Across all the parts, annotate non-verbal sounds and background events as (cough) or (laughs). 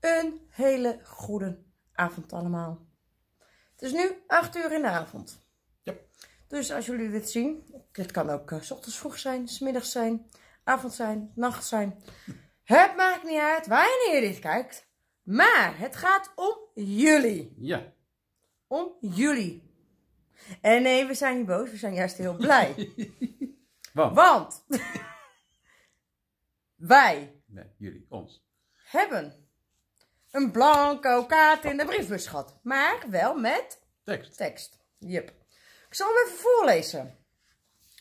Een hele goede avond allemaal. Het is nu 8 uur in de avond. Ja. Dus als jullie dit zien, het kan ook eh, s ochtends vroeg zijn, middags zijn, avond zijn, nacht zijn. Het maakt niet uit wanneer je dit kijkt. Maar het gaat om jullie. Ja. Om jullie. En nee, we zijn niet boos, we zijn juist heel blij. (laughs) Want? Want (laughs) wij. Nee, jullie, ons. Hebben een blanco kaart in de briefbus gehad. Maar wel met... Tekst. Tekst. Yep. Ik zal hem even voorlezen.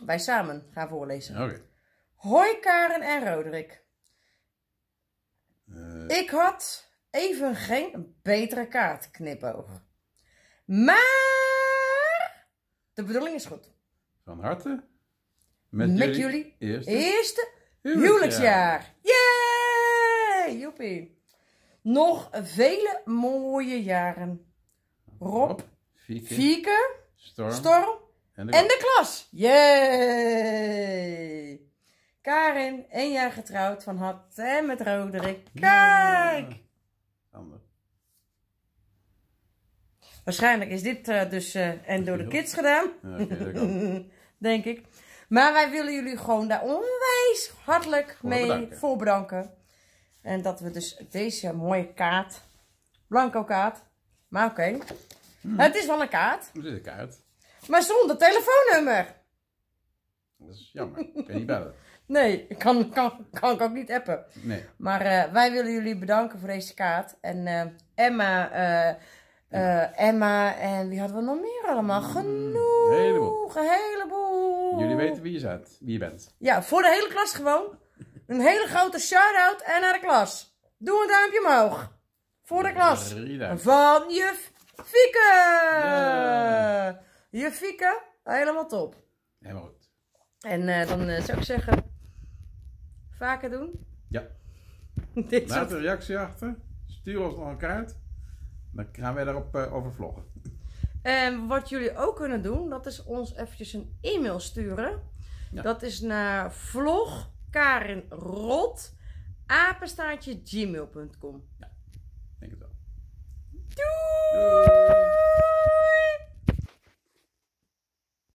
Wij samen gaan voorlezen. Oké. Hoi Karen en Roderick. Eh. Ik had even geen betere kaart, knipoog. Maar de bedoeling is goed. Van harte. Met, jullie, eerste, huwelijksjaar. Yay! Joepie. Nog vele mooie jaren. Rob, Fieke, Fieke Storm, Storm, en de, klas. Yay! Karin, één jaar getrouwd van had en met Roderick. Kijk! Waarschijnlijk is dit eh, dus eh, en door de kids gedaan. (laughs) Denk ik. Maar wij willen jullie gewoon daar onwijs hartelijk mee voor bedanken. En dat we dus deze mooie kaart, blanco kaart, maar oké. Hmm. Het is wel een kaart. Het is een kaart. Maar zonder telefoonnummer. Dat is jammer. Ik kan niet bellen. (laughs) Nee, ik kan, kan, kan ik ook niet appen. Nee. Maar eh, wij willen jullie bedanken voor deze kaart. En eh, Emma, eh, Emma en wie hadden we nog meer allemaal? Hmm. Genoeg. Een heleboel. Een heleboel. Jullie weten wie je, wie je bent. Ja, voor de hele klas gewoon. Een hele grote shout-out en naar de klas. Doe een duimpje omhoog. Voor de klas. Van juf Fieke. Juf Fieke, helemaal top. Helemaal goed. En eh, dan eh, zou ik zeggen, vaker doen. Ja. (laughs) Laat een reactie achter. Stuur ons nog een kaart. Dan gaan wij daarop uh, over vloggen. (laughs) En wat jullie ook kunnen doen, dat is ons eventjes een e-mail sturen. Dat is naar vlog Karen Rot, apenstaartje gmail.com. Ja, denk het wel. Doei!